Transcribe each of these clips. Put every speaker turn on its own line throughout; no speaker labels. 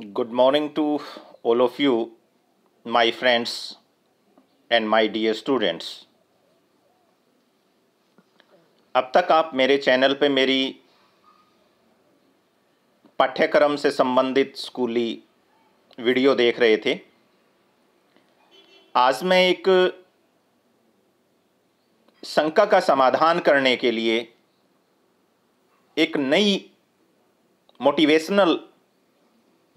good morning to all of you my friends and my dear students अब तक आप मेरे चैनल पे मेरी पाठ्यक्रम से संबंधित स्कूली वीडियो देख रहे थे आज मैं एक शंका का समाधान करने के लिए एक नई मोटिवेशनल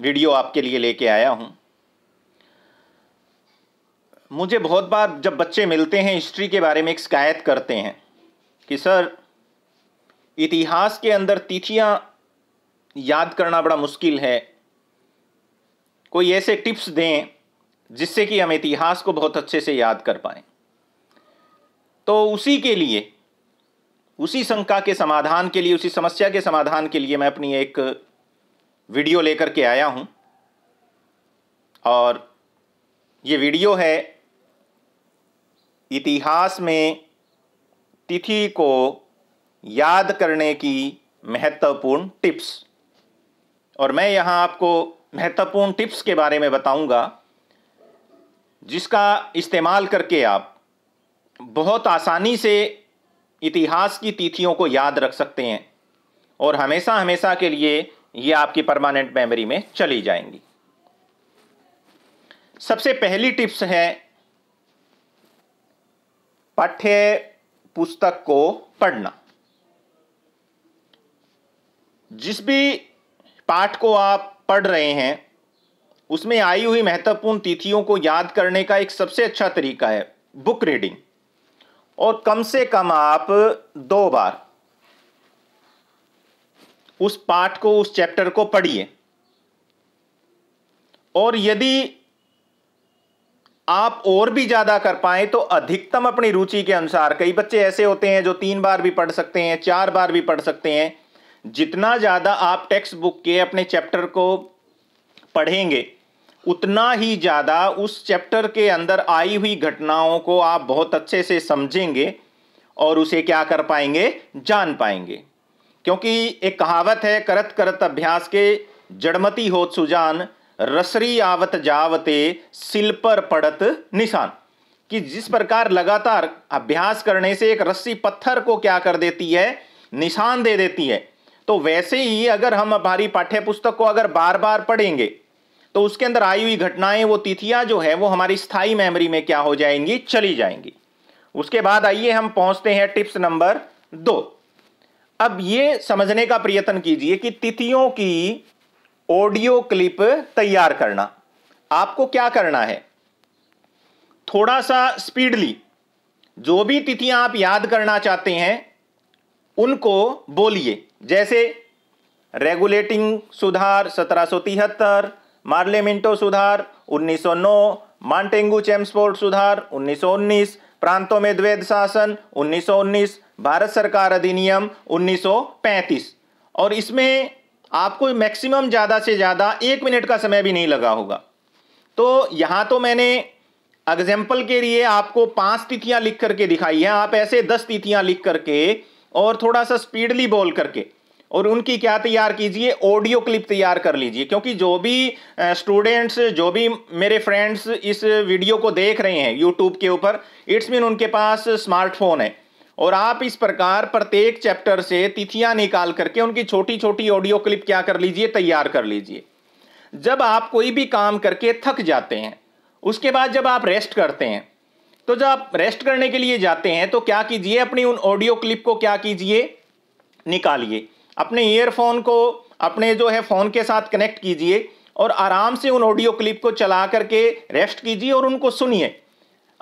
वीडियो आपके लिए लेके आया हूँ मुझे बहुत बार जब बच्चे मिलते हैं हिस्ट्री के बारे में एक शिकायत करते हैं कि सर इतिहास के अंदर तिथियाँ याद करना बड़ा मुश्किल है कोई ऐसे टिप्स दें जिससे कि हम इतिहास को बहुत अच्छे से याद कर पाए तो उसी के लिए उसी शंका के समाधान के लिए उसी समस्या के समाधान के लिए मैं अपनी एक वीडियो लेकर के आया हूँ और ये वीडियो है इतिहास में तिथि को याद करने की महत्वपूर्ण टिप्स और मैं यहाँ आपको महत्वपूर्ण टिप्स के बारे में बताऊंगा जिसका इस्तेमाल करके आप बहुत आसानी से इतिहास की तिथियों को याद रख सकते हैं और हमेशा हमेशा के लिए ये आपकी परमानेंट मेमोरी में चली जाएंगी सबसे पहली टिप्स है पाठ्य पुस्तक को पढ़ना जिस भी पाठ को आप पढ़ रहे हैं उसमें आई हुई महत्वपूर्ण तिथियों को याद करने का एक सबसे अच्छा तरीका है बुक रीडिंग और कम से कम आप दो बार उस पाठ को उस चैप्टर को पढ़िए और यदि आप और भी ज़्यादा कर पाए तो अधिकतम अपनी रुचि के अनुसार कई बच्चे ऐसे होते हैं जो तीन बार भी पढ़ सकते हैं चार बार भी पढ़ सकते हैं जितना ज़्यादा आप टेक्स्ट बुक के अपने चैप्टर को पढ़ेंगे उतना ही ज़्यादा उस चैप्टर के अंदर आई हुई घटनाओं को आप बहुत अच्छे से समझेंगे और उसे क्या कर पाएंगे जान पाएंगे क्योंकि एक कहावत है करत करत अभ्यास के जड़मती होत सुजान रसरी आवत जावते सिल पर पड़त निशान कि जिस प्रकार लगातार अभ्यास करने से एक रस्सी पत्थर को क्या कर देती है निशान दे देती है तो वैसे ही अगर हम हमारी पाठ्य पुस्तक को अगर बार बार पढ़ेंगे तो उसके अंदर आई हुई घटनाएं वो तिथियां जो है वो हमारी स्थायी मेमोरी में क्या हो जाएंगी चली जाएंगी उसके बाद आइए हम पहुंचते हैं टिप्स नंबर दो अब ये समझने का प्रयत्न कीजिए कि तिथियों की ऑडियो क्लिप तैयार करना आपको क्या करना है थोड़ा सा स्पीडली जो भी तिथियां आप याद करना चाहते हैं उनको बोलिए जैसे रेगुलेटिंग सुधार सत्रह मार्लेमिंटो सुधार 1909 मांटेंगू चैम्सफोर्ड सुधार 1919 प्रांतों में द्वैध शासन 1919 भारत सरकार अधिनियम 1935 और इसमें आपको मैक्सिमम ज़्यादा से ज़्यादा एक मिनट का समय भी नहीं लगा होगा तो यहाँ तो मैंने एग्जाम्पल के लिए आपको पांच तिथियां लिख करके दिखाई हैं आप ऐसे दस तिथियां लिख करके और थोड़ा सा स्पीडली बोल करके और उनकी क्या तैयार कीजिए ऑडियो क्लिप तैयार कर लीजिए क्योंकि जो भी स्टूडेंट्स जो भी मेरे फ्रेंड्स इस वीडियो को देख रहे हैं यूट्यूब के ऊपर इट्स मीन उनके पास स्मार्टफोन है और आप इस प्रकार प्रत्येक चैप्टर से तिथियां निकाल करके उनकी छोटी छोटी ऑडियो क्लिप क्या कर लीजिए तैयार कर लीजिए जब आप कोई भी काम करके थक जाते हैं उसके बाद जब आप रेस्ट करते हैं तो जब आप रेस्ट करने के लिए जाते हैं तो क्या कीजिए अपनी उन ऑडियो क्लिप को क्या कीजिए निकालिए अपने ईयरफोन को अपने जो है फ़ोन के साथ कनेक्ट कीजिए और आराम से उन ऑडियो क्लिप को चला करके रेस्ट कीजिए और उनको सुनिए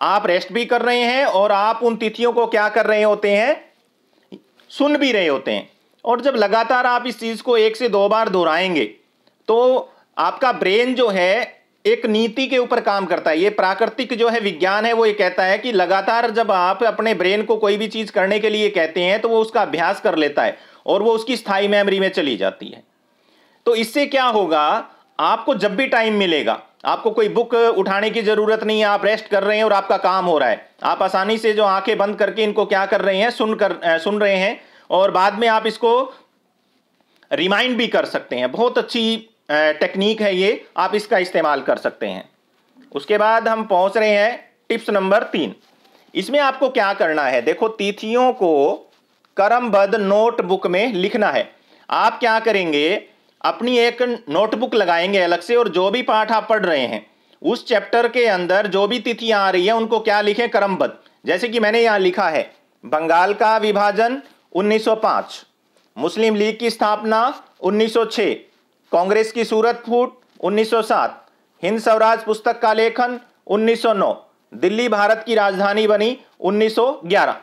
आप रेस्ट भी कर रहे हैं और आप उन तिथियों को क्या कर रहे होते हैं सुन भी रहे होते हैं और जब लगातार आप इस चीज़ को एक से दो बार दोहराएंगे तो आपका ब्रेन जो है एक नीति के ऊपर काम करता है ये प्राकृतिक जो है विज्ञान है वो ये कहता है कि लगातार जब आप अपने ब्रेन को कोई भी चीज़ करने के लिए कहते हैं तो वो उसका अभ्यास कर लेता है और वो उसकी स्थायी मेमोरी में चली जाती है तो इससे क्या होगा आपको जब भी टाइम मिलेगा आपको कोई बुक उठाने की जरूरत नहीं है आप रेस्ट कर रहे हैं और आपका काम हो रहा है आप आसानी से जो आंखें बंद करके इनको क्या कर रहे हैं सुन कर सुन रहे हैं और बाद में आप इसको रिमाइंड भी कर सकते हैं बहुत अच्छी टेक्निक है ये आप इसका इस्तेमाल कर सकते हैं उसके बाद हम पहुंच रहे हैं टिप्स नंबर तीन इसमें आपको क्या करना है देखो तिथियों को क्रमबद्ध नोटबुक में लिखना है आप क्या करेंगे अपनी एक नोटबुक लगाएंगे अलग से और जो भी पाठ आप पढ़ रहे हैं उस चैप्टर के अंदर जो भी तिथियां आ रही है उनको क्या लिखें क्रमबद्ध जैसे कि मैंने यहां लिखा है बंगाल का विभाजन 1905 मुस्लिम लीग की स्थापना 1906 कांग्रेस की सूरत फूट 1907 हिंद स्वराज पुस्तक का लेखन 1909 दिल्ली भारत की राजधानी बनी 1911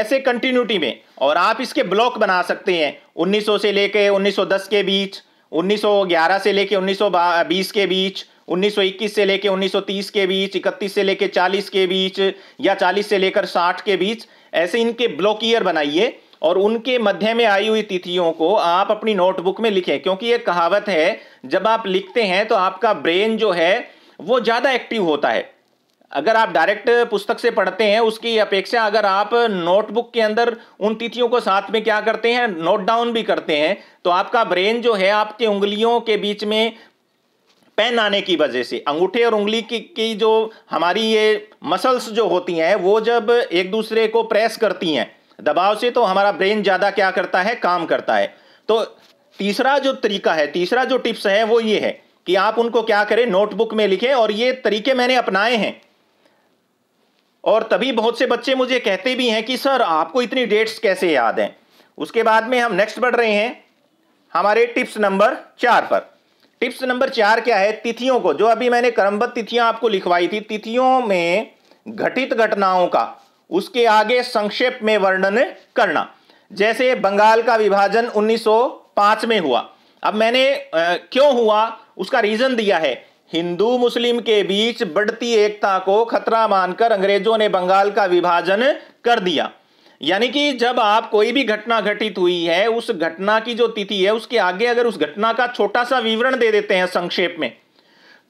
ऐसे कंटिन्यूटी में और आप इसके ब्लॉक बना सकते हैं 1900 से लेके 1910 के बीच 1911 से लेके 1920 के बीच 1921 से लेके 1930 के बीच 31 से लेके 40 के बीच या 40 से लेकर 60 के बीच ऐसे इनके ब्लॉक ईयर बनाइए और उनके मध्य में आई हुई तिथियों को आप अपनी नोटबुक में लिखें क्योंकि ये कहावत है जब आप लिखते हैं तो आपका ब्रेन जो है वो ज़्यादा एक्टिव होता है अगर आप डायरेक्ट पुस्तक से पढ़ते हैं उसकी अपेक्षा अगर आप नोटबुक के अंदर उन तिथियों को साथ में क्या करते हैं नोट डाउन भी करते हैं तो आपका ब्रेन जो है आपके उंगलियों के बीच में पेन आने की वजह से अंगूठे और उंगली की, की जो हमारी ये मसल्स जो होती हैं वो जब एक दूसरे को प्रेस करती हैं दबाव से तो हमारा ब्रेन ज़्यादा क्या करता है काम करता है तो तीसरा जो तरीका है तीसरा जो टिप्स है वो ये है कि आप उनको क्या करें नोटबुक में लिखें और ये तरीके मैंने अपनाए हैं और तभी बहुत से बच्चे मुझे कहते भी हैं कि सर आपको इतनी डेट्स कैसे याद हैं उसके बाद में हम नेक्स्ट बढ़ रहे हैं हमारे टिप्स नंबर चार पर टिप्स नंबर चार क्या है तिथियों को जो अभी मैंने क्रमबद्ध तिथियां आपको लिखवाई थी तिथियों में घटित घटनाओं का उसके आगे संक्षेप में वर्णन करना जैसे बंगाल का विभाजन 1905 में हुआ अब मैंने आ, क्यों हुआ उसका रीजन दिया है हिंदू मुस्लिम के बीच बढ़ती एकता को खतरा मानकर अंग्रेजों ने बंगाल का विभाजन कर दिया यानी कि जब आप कोई भी घटना घटित हुई है उस घटना की जो तिथि है उसके आगे अगर उस घटना का छोटा सा विवरण दे देते हैं संक्षेप में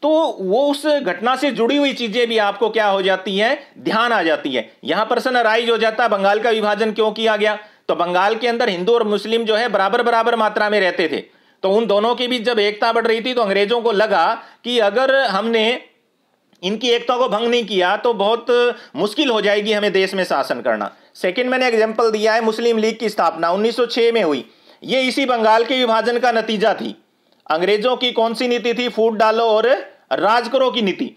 तो वो उस घटना से जुड़ी हुई चीजें भी आपको क्या हो जाती है ध्यान आ जाती है यहां प्रश्न अराइज हो जाता है बंगाल का विभाजन क्यों किया गया तो बंगाल के अंदर हिंदू और मुस्लिम जो है बराबर बराबर मात्रा में रहते थे तो उन दोनों के बीच जब एकता बढ़ रही थी तो अंग्रेजों को लगा कि अगर हमने इनकी एकता को भंग नहीं किया तो बहुत मुश्किल हो जाएगी हमें देश में शासन करना सेकंड मैंने एग्जाम्पल दिया है मुस्लिम लीग की स्थापना 1906 में हुई ये इसी बंगाल के विभाजन का नतीजा थी अंग्रेजों की कौन सी नीति थी फूट डालो और राज करो की नीति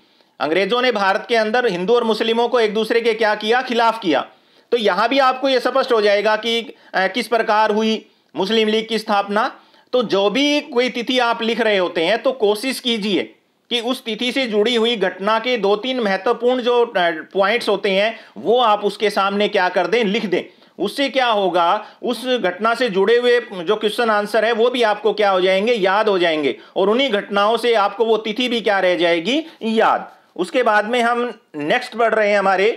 अंग्रेजों ने भारत के अंदर हिंदू और मुस्लिमों को एक दूसरे के क्या किया खिलाफ किया तो यहां भी आपको यह स्पष्ट हो जाएगा कि किस प्रकार हुई मुस्लिम लीग की स्थापना तो जो भी कोई तिथि आप लिख रहे होते हैं तो कोशिश कीजिए कि उस तिथि से जुड़ी हुई घटना के दो तीन महत्वपूर्ण जो पॉइंट्स होते हैं वो आप उसके सामने क्या कर दें लिख दें उससे क्या होगा उस घटना से जुड़े हुए जो क्वेश्चन आंसर है वो भी आपको क्या हो जाएंगे याद हो जाएंगे और उन्हीं घटनाओं से आपको वो तिथि भी क्या रह जाएगी याद उसके बाद में हम नेक्स्ट बढ़ रहे हैं हमारे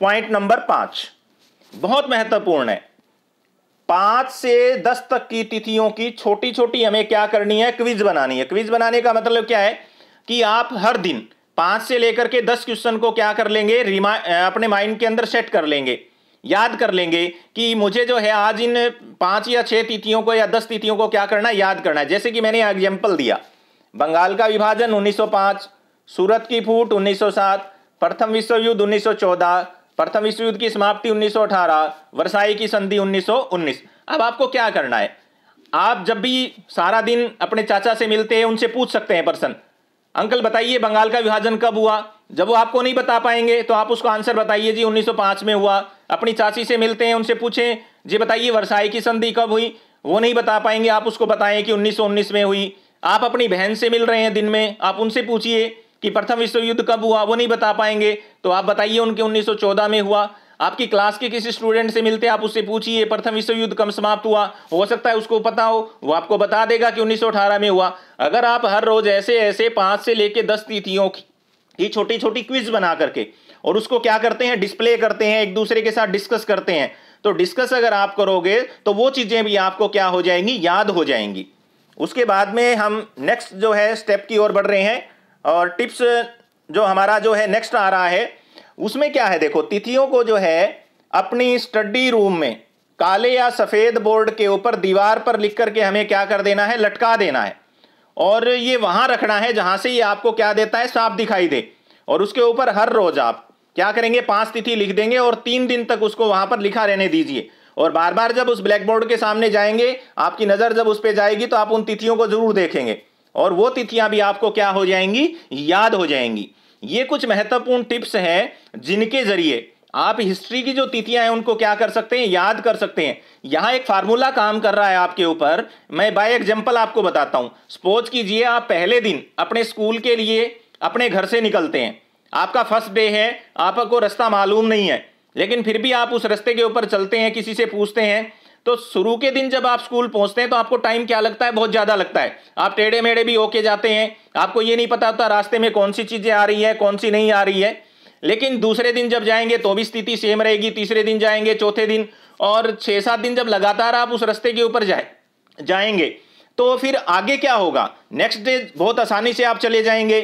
पॉइंट नंबर पांच बहुत महत्वपूर्ण है पांच से दस तक की तिथियों की छोटी छोटी हमें क्या करनी है क्विज बनानी है क्विज बनाने का मतलब क्या है कि आप हर दिन पांच से लेकर के दस क्वेश्चन को क्या कर लेंगे अपने माइंड के अंदर सेट कर लेंगे याद कर लेंगे कि मुझे जो है आज इन पांच या छह तिथियों को या दस तिथियों को क्या करना है याद करना है जैसे कि मैंने एग्जाम्पल दिया बंगाल का विभाजन 1905 सूरत की फूट 1907 प्रथम विश्व युद्ध 1914 प्रथम विश्व युद्ध की समाप्ति 1918 वर्षाई की संधि 1919 अब आपको क्या करना है आप जब भी सारा दिन अपने चाचा से मिलते हैं उनसे पूछ सकते हैं पर्सन अंकल बताइए बंगाल का विभाजन कब हुआ जब वो आपको नहीं बता पाएंगे तो आप उसको आंसर बताइए जी 1905 में हुआ अपनी चाची से मिलते हैं उनसे पूछें जी बताइए वर्षाई की संधि कब हुई वो नहीं बता पाएंगे आप उसको बताएं कि 1919 में हुई आप अपनी बहन से मिल रहे हैं दिन में आप उनसे पूछिए कि प्रथम विश्व युद्ध कब हुआ वो नहीं बता पाएंगे तो आप बताइए उनके 1914 में हुआ आपकी क्लास के किसी स्टूडेंट से मिलते आप उससे पूछिए प्रथम विश्व युद्ध कब समाप्त हुआ हो सकता है उसको पता हो वो आपको बता देगा कि 1918 में हुआ अगर आप हर रोज ऐसे ऐसे पाँच से लेकर दस तिथियों की छोटी छोटी क्विज बना करके और उसको क्या करते हैं डिस्प्ले करते हैं एक दूसरे के साथ डिस्कस करते हैं तो डिस्कस अगर आप करोगे तो वो चीज़ें भी आपको क्या हो जाएंगी याद हो जाएंगी उसके बाद में हम नेक्स्ट जो है स्टेप की ओर बढ़ रहे हैं और टिप्स जो हमारा जो है नेक्स्ट आ रहा है उसमें क्या है देखो तिथियों को जो है अपनी स्टडी रूम में काले या सफ़ेद बोर्ड के ऊपर दीवार पर लिख करके हमें क्या कर देना है लटका देना है और ये वहां रखना है जहां से ये आपको क्या देता है साफ दिखाई दे और उसके ऊपर हर रोज़ आप क्या करेंगे पांच तिथि लिख देंगे और तीन दिन तक उसको वहां पर लिखा रहने दीजिए और बार बार जब उस ब्लैक बोर्ड के सामने जाएंगे आपकी नज़र जब उस पर जाएगी तो आप उन तिथियों को ज़रूर देखेंगे और वो तिथियां भी आपको क्या हो जाएंगी याद हो जाएंगी ये कुछ महत्वपूर्ण टिप्स हैं जिनके जरिए आप हिस्ट्री की जो तिथियां हैं उनको क्या कर सकते हैं याद कर सकते हैं यहां एक फार्मूला काम कर रहा है आपके ऊपर मैं बाय एग्जाम्पल आपको बताता हूं सपोज कीजिए आप पहले दिन अपने स्कूल के लिए अपने घर से निकलते हैं आपका फर्स्ट डे है आपको रास्ता मालूम नहीं है लेकिन फिर भी आप उस रास्ते के ऊपर चलते हैं किसी से पूछते हैं तो शुरू के दिन जब आप स्कूल पहुंचते हैं तो आपको टाइम क्या लगता है बहुत ज़्यादा लगता है आप टेढ़े मेढ़े भी होके जाते हैं आपको ये नहीं पता होता रास्ते में कौन सी चीज़ें आ रही है कौन सी नहीं आ रही है लेकिन दूसरे दिन जब जाएंगे तो भी स्थिति सेम रहेगी तीसरे दिन जाएंगे चौथे दिन और छह सात दिन जब लगातार आप उस रास्ते के ऊपर जाए जाएंगे तो फिर आगे क्या होगा नेक्स्ट डे बहुत आसानी से आप चले जाएंगे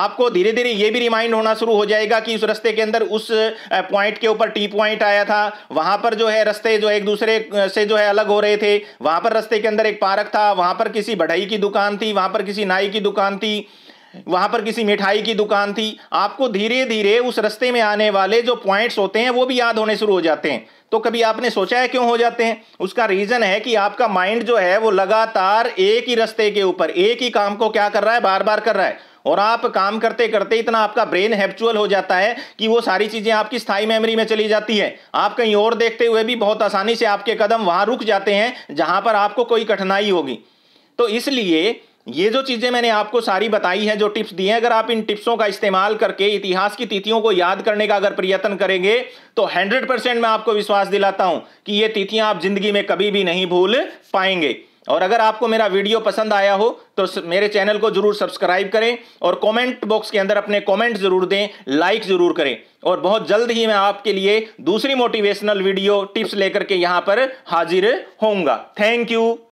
आपको धीरे धीरे ये भी रिमाइंड होना शुरू हो जाएगा कि उस रस्ते के अंदर उस पॉइंट के ऊपर टी पॉइंट आया था वहां पर जो है रस्ते जो एक दूसरे से जो है अलग हो रहे थे वहां पर रस्ते के अंदर एक पार्क था वहां पर किसी बढ़ई की दुकान थी वहां पर किसी नाई की दुकान थी वहां पर किसी मिठाई की दुकान थी आपको धीरे धीरे उस रस्ते में आने वाले जो पॉइंट्स होते हैं वो भी याद होने शुरू हो जाते हैं तो कभी आपने सोचा है क्यों हो जाते हैं उसका रीजन है कि आपका माइंड जो है वो लगातार एक ही रस्ते के ऊपर एक ही काम को क्या कर रहा है बार बार कर रहा है और आप काम करते करते इतना आपका ब्रेन हैपचुअल हो जाता है कि वो सारी चीज़ें आपकी स्थायी मेमोरी में चली जाती है आप कहीं और देखते हुए भी बहुत आसानी से आपके कदम वहां रुक जाते हैं जहां पर आपको कोई कठिनाई होगी तो इसलिए ये जो चीज़ें मैंने आपको सारी बताई हैं जो टिप्स दी हैं अगर आप इन टिप्सों का इस्तेमाल करके इतिहास की तिथियों को याद करने का अगर प्रयत्न करेंगे तो 100 परसेंट मैं आपको विश्वास दिलाता हूं कि ये तिथियां आप जिंदगी में कभी भी नहीं भूल पाएंगे और अगर आपको मेरा वीडियो पसंद आया हो तो मेरे चैनल को जरूर सब्सक्राइब करें और कमेंट बॉक्स के अंदर अपने कमेंट जरूर दें लाइक जरूर करें और बहुत जल्द ही मैं आपके लिए दूसरी मोटिवेशनल वीडियो टिप्स लेकर के यहां पर हाजिर होऊंगा थैंक यू